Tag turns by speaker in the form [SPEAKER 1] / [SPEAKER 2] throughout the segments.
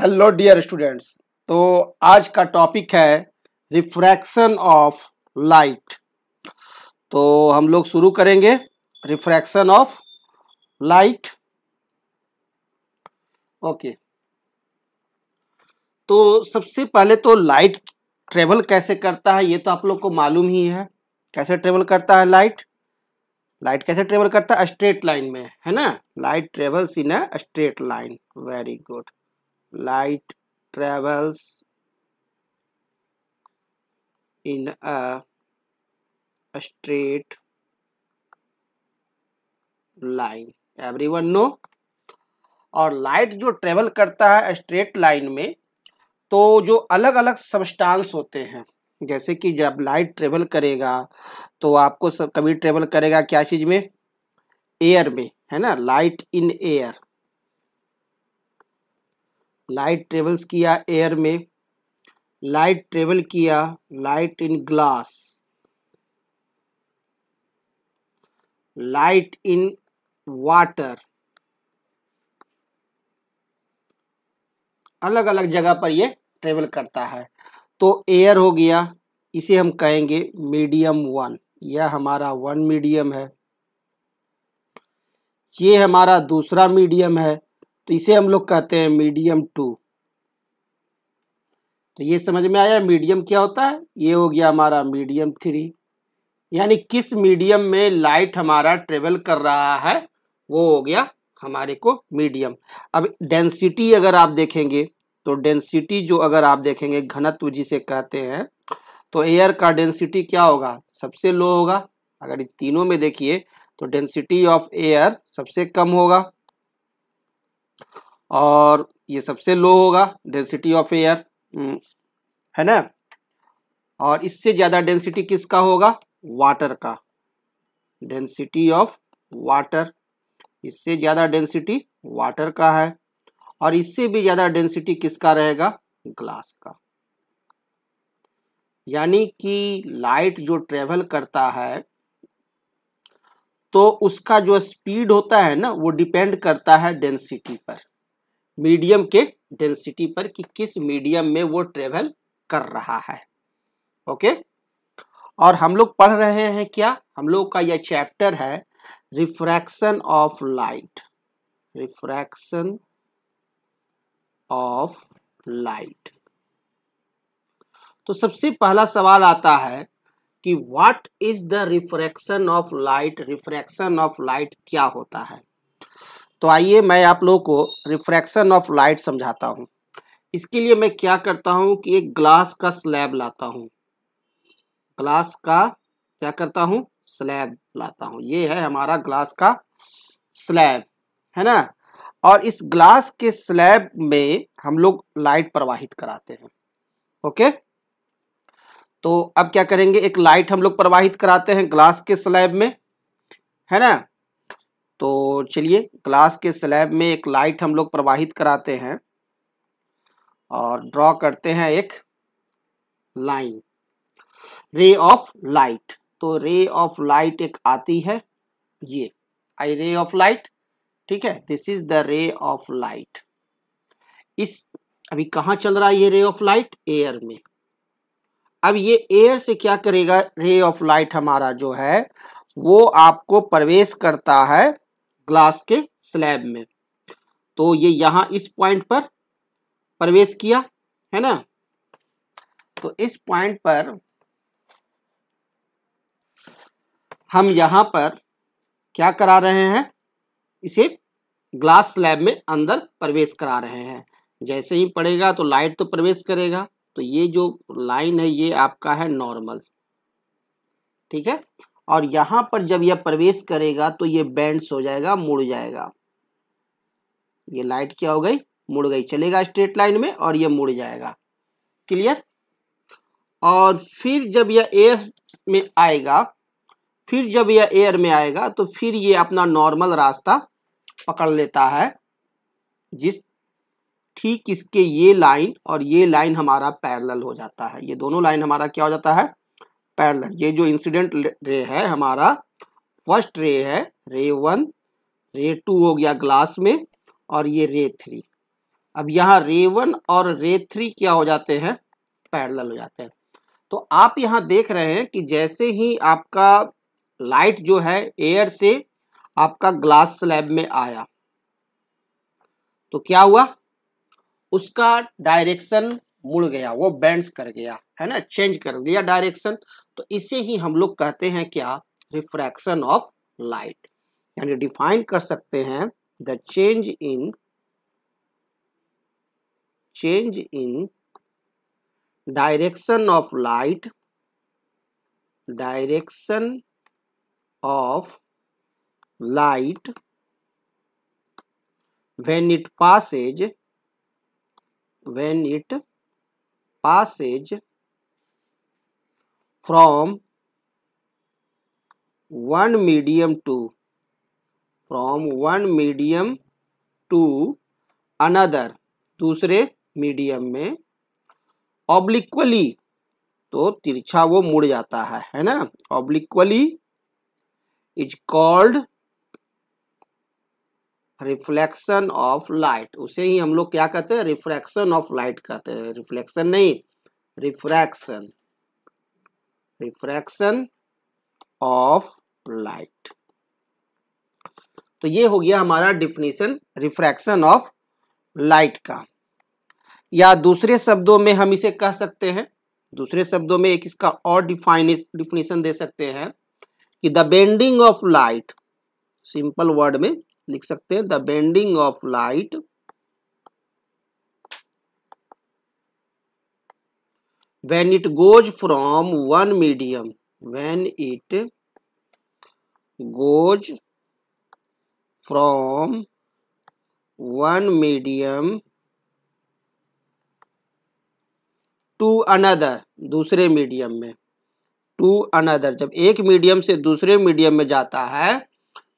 [SPEAKER 1] hello dear students तो आज का टॉपिक है रिफ्रैक्शन ऑफ लाइट तो हम लोग शुरू करेंगे रिफ्रैक्शन ऑफ लाइट ओके तो सबसे पहले तो लाइट ट्रेवल कैसे करता है ये तो आप लोग को मालूम ही है कैसे ट्रेवल करता है लाइट लाइट कैसे ट्रेवल करता है स्ट्रेट लाइन में है ना light travels in a straight line very good light travels in a, a straight line everyone know और लाइट जो ट्रेवल करता है स्ट्रेट लाइन में तो जो अलग अलग सबस्टांस होते हैं जैसे कि जब लाइट ट्रेवल करेगा तो आपको सब कभी ट्रेवल करेगा क्या चीज़ में एयर में है ना light in air light travels किया एयर में लाइट ट्रेवल किया light in glass light in water अलग अलग जगह पर ये ट्रेवल करता है तो एयर हो गया इसे हम कहेंगे मीडियम वन यह हमारा वन मीडियम है ये हमारा दूसरा मीडियम है तो इसे हम लोग कहते हैं मीडियम टू तो ये समझ में आया मीडियम क्या होता है ये हो गया हमारा मीडियम थ्री यानी किस मीडियम में लाइट हमारा ट्रेवल कर रहा है वो हो गया हमारे को मीडियम अब डेंसिटी अगर आप देखेंगे तो डेंसिटी जो अगर आप देखेंगे घनत्व जिसे कहते हैं तो एयर का डेंसिटी क्या होगा सबसे लो होगा अगर तीनों में देखिए तो डेंसिटी ऑफ एयर सबसे कम होगा और ये सबसे लो होगा डेंसिटी ऑफ एयर है ना और इससे ज़्यादा डेंसिटी किसका होगा वाटर का डेंसिटी ऑफ वाटर इससे ज़्यादा डेंसिटी वाटर का है और इससे भी ज़्यादा डेंसिटी किसका रहेगा ग्लास का यानी कि लाइट जो ट्रेवल करता है तो उसका जो स्पीड होता है ना वो डिपेंड करता है डेंसिटी पर मीडियम के डेंसिटी पर कि किस मीडियम में वो ट्रेवल कर रहा है ओके और हम लोग पढ़ रहे हैं क्या हम लोग का यह चैप्टर है refraction of light refraction of light तो सबसे पहला सवाल आता है कि what is the refraction of light refraction of light क्या होता है तो आइए मैं आप लोगों को रिफ्रैक्शन ऑफ लाइट समझाता हूँ इसके लिए मैं क्या करता हूँ कि एक ग्लास का स्लैब लाता हूँ ग्लास का क्या करता हूँ स्लैब लाता हूँ ये है हमारा ग्लास का स्लैब है ना और इस ग्लास के स्लैब में हम लोग लाइट प्रवाहित कराते हैं ओके तो अब क्या करेंगे एक लाइट हम लोग प्रवाहित कराते हैं ग्लास के स्लैब में है ना तो चलिए क्लास के स्लैब में एक लाइट हम लोग प्रवाहित कराते हैं और ड्रॉ करते हैं एक लाइन रे ऑफ लाइट तो रे ऑफ लाइट एक आती है ये आई रे ऑफ लाइट ठीक है this is the ray of light इस अभी कहाँ चल रहा है ये रे ऑफ लाइट एयर में अब ये एयर से क्या करेगा रे ऑफ लाइट हमारा जो है वो आपको प्रवेश करता है ग्लास के स्लैब में तो ये यहां इस पॉइंट पर प्रवेश किया है ना तो इस पॉइंट पर हम यहां पर क्या करा रहे हैं इसे ग्लास स्लैब में अंदर प्रवेश करा रहे हैं जैसे ही पड़ेगा तो लाइट तो प्रवेश करेगा तो ये जो लाइन है ये आपका है नॉर्मल ठीक है और यहाँ पर जब यह प्रवेश करेगा तो ये बैंड्स हो जाएगा मुड़ जाएगा ये लाइट क्या हो गई मुड़ गई चलेगा स्ट्रेट लाइन में और ये मुड़ जाएगा क्लियर और फिर जब यह एयर में आएगा फिर जब यह एयर में आएगा तो फिर ये अपना नॉर्मल रास्ता पकड़ लेता है जिस ठीक इसके ये लाइन और ये लाइन हमारा पैरल हो जाता है ये दोनों लाइन हमारा क्या हो जाता है पैरेलल ये जो इंसिडेंट रे है हमारा फर्स्ट रे है रे वन रे टू हो गया ग्लास में और ये रे थ्री अब यहाँ रे वन और रे थ्री क्या हो जाते हैं पैरेलल हो जाते हैं तो आप यहाँ देख रहे हैं कि जैसे ही आपका लाइट जो है एयर से आपका ग्लास स्लैब में आया तो क्या हुआ उसका डायरेक्शन मुड़ गया वो बैंड कर गया है ना चेंज कर दिया डायरेक्शन तो इसे ही हम लोग कहते हैं क्या रिफ्रैक्शन ऑफ लाइट यानी डिफाइन कर सकते हैं the change in change in direction of light direction of light when it passes when it passes from one medium to from one medium to another दूसरे मीडियम में obliquely तो तिरछा वो मुड़ जाता है है ना obliquely is called reflection of light उसे ही हम लोग क्या कहते हैं रिफ्लेक्शन ऑफ लाइट कहते हैं रिफ्लेक्शन नहीं रिफ्रैक्शन रिफ्रैक्शन ऑफ लाइट तो ये हो गया हमारा डिफिनेशन रिफ्रैक्शन ऑफ लाइट का या दूसरे शब्दों में हम इसे कह सकते हैं दूसरे शब्दों में एक इसका और डिफिनेशन दे सकते हैं कि the bending of light simple word में लिख सकते हैं the bending of light when it goes from one medium when it goes from one medium to another दूसरे मीडियम में टू अनदर जब एक मीडियम से दूसरे मीडियम में जाता है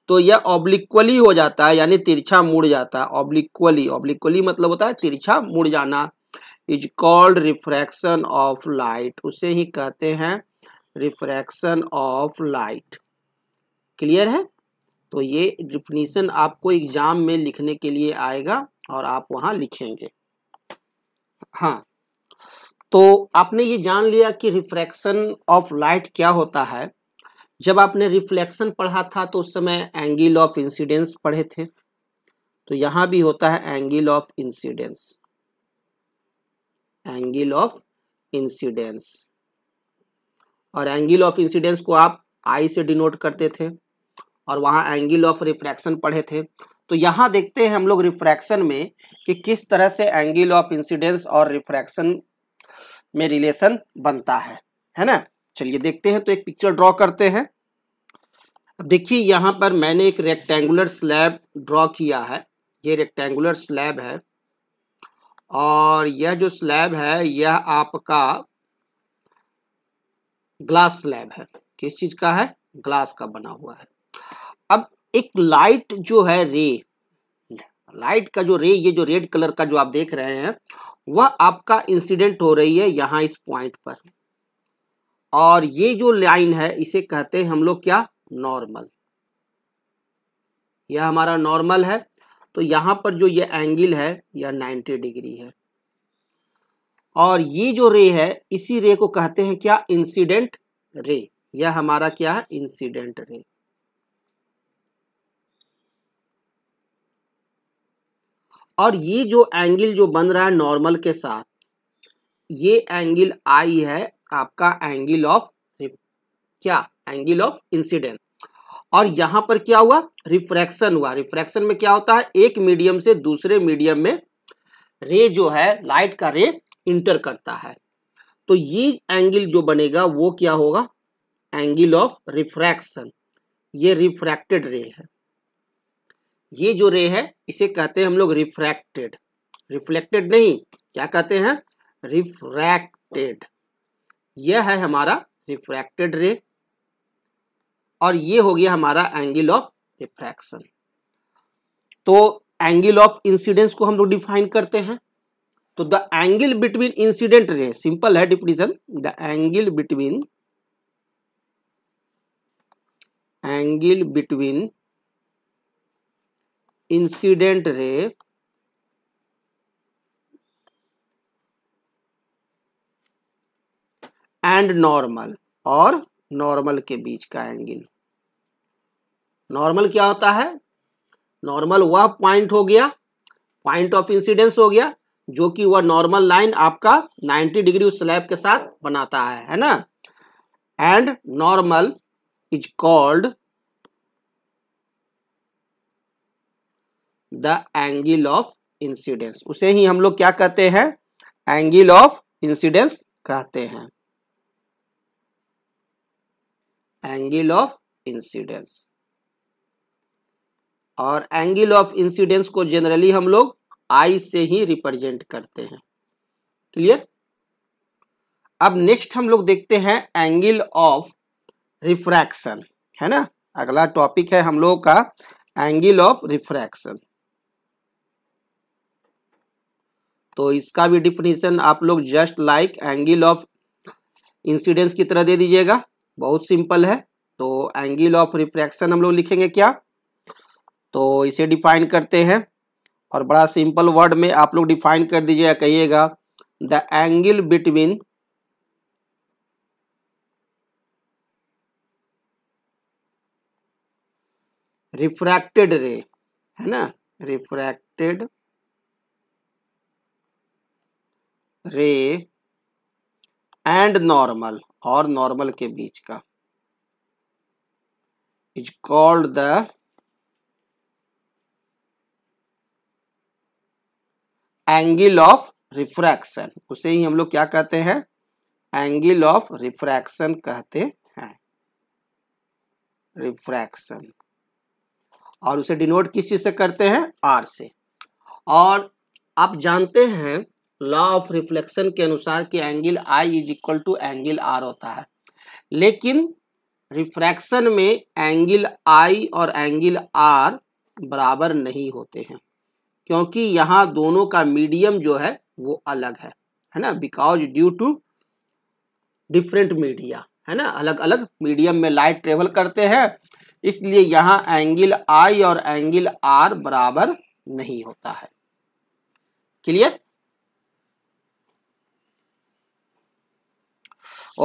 [SPEAKER 1] तो यह ऑब्लिक्वली हो जाता है यानी तिरछा मुड़ जाता है ऑब्लिक्वली ऑब्लिक्वली मतलब होता है तिरछा मुड़ जाना is called refraction of light उसे ही कहते हैं रिफ्रैक्शन ऑफ लाइट क्लियर है तो ये डिफिनीसन आपको एग्जाम में लिखने के लिए आएगा और आप वहाँ लिखेंगे हाँ तो आपने ये जान लिया कि रिफ्रैक्शन ऑफ लाइट क्या होता है जब आपने रिफ्लेक्शन पढ़ा था तो उस समय एंगल ऑफ इंसिडेंस पढ़े थे तो यहां भी होता है angle of incidence angle of incidence और एंगल ऑफ इंसिडेंस को आप आई से डिनोट करते थे और वहाँ एंगल ऑफ रिफ्रैक्शन पढ़े थे तो यहाँ देखते हैं हम लोग रिफ्रैक्शन में कि किस तरह से एंगल ऑफ इंसिडेंस और रिफ्रैक्शन में रिलेशन बनता है है ना चलिए देखते हैं तो एक पिक्चर ड्रॉ करते हैं देखिए यहाँ पर मैंने एक रेक्टेंगुलर स्लैब ड्रॉ किया है ये रेक्टेंगुलर स्लैब है और यह जो स्लैब है यह आपका ग्लास स्लैब है किस चीज का है ग्लास का बना हुआ है अब एक लाइट जो है रे लाइट का जो रे ये जो रेड कलर का जो आप देख रहे हैं वह आपका इंसिडेंट हो रही है यहां इस पॉइंट पर और ये जो लाइन है इसे कहते हैं हम लोग क्या नॉर्मल यह हमारा नॉर्मल है तो यहां पर जो ये एंगल है यह 90 डिग्री है और ये जो रे है इसी रे को कहते हैं क्या इंसिडेंट रे यह हमारा क्या है इंसिडेंट रे और ये जो एंगल जो बन रहा है नॉर्मल के साथ ये एंगल आई है आपका एंगल ऑफ क्या एंगल ऑफ इंसिडेंट और यहां पर क्या हुआ रिफ्रैक्शन हुआ रिफ्रैक्शन में क्या होता है एक मीडियम से दूसरे मीडियम में रे जो है लाइट का रे इंटर करता है तो ये एंगल जो बनेगा वो क्या होगा एंगल ऑफ रिफ्रैक्शन ये रिफ्रैक्टेड रे है ये जो रे है इसे कहते हैं हम लोग रिफ्रैक्टेड रिफ्लेक्टेड नहीं क्या कहते हैं रिफ्रैक्टेड यह है हमारा रिफ्रैक्टेड रे और ये हो गया हमारा एंगल ऑफ रिफ्रैक्शन तो एंगल ऑफ इंसिडेंस को हम लोग डिफाइन करते हैं तो the angle between incident ray simple है definition the angle between angle between incident ray and normal और नॉर्मल के बीच का एंगल नॉर्मल क्या होता है नॉर्मल वह पॉइंट हो गया पॉइंट ऑफ इंसिडेंस हो गया जो कि वह नॉर्मल लाइन आपका 90 डिग्री उस स्लैब के साथ बनाता है है ना and normal is called the angle of incidence उसे ही हम लोग क्या कहते हैं एंगल ऑफ इंसिडेंस कहते हैं एंगल ऑफ इंसिडेंस और एंगल ऑफ इंसिडेंस को जनरली हम लोग आई से ही रिप्रेजेंट करते हैं क्लियर अब नेक्स्ट हम लोग देखते हैं एंगल ऑफ रिफ्रैक्शन है ना अगला टॉपिक है हम लोगों का एंगल ऑफ रिफ्रैक्शन तो इसका भी डिफिनेशन आप लोग just like angle of incidence की तरह दे दीजिएगा बहुत सिंपल है तो एंगल ऑफ रिफ्रैक्शन हम लोग लिखेंगे क्या तो इसे डिफाइन करते हैं और बड़ा सिंपल वर्ड में आप लोग डिफाइन कर या कहिएगा the angle between refracted ray है ना रिफ्रैक्टेड रे एंड नॉर्मल और नॉर्मल के बीच का is called the angle of refraction उसे ही हम लोग क्या कहते हैं एंगल ऑफ रिफ्रैक्शन कहते हैं रिफ्रैक्शन और उसे डिनोट किस चीज से करते हैं आर से और आप जानते हैं लॉ ऑफ रिफ्लेक्शन के अनुसार कि angle I is equal to angle R होता है लेकिन रिफ्रैक्शन में एंगल आई और एंगल आर बराबर नहीं होते हैं क्योंकि यहाँ दोनों का मीडियम जो है वो अलग है है ना because due to different media है ना अलग अलग मीडियम में लाइट ट्रेवल करते हैं इसलिए यहाँ एंगल आई और एंगल आर बराबर नहीं होता है क्लियर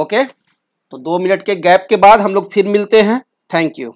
[SPEAKER 1] ओके तो दो मिनट के गैप के बाद हम लोग फिर मिलते हैं थैंक यू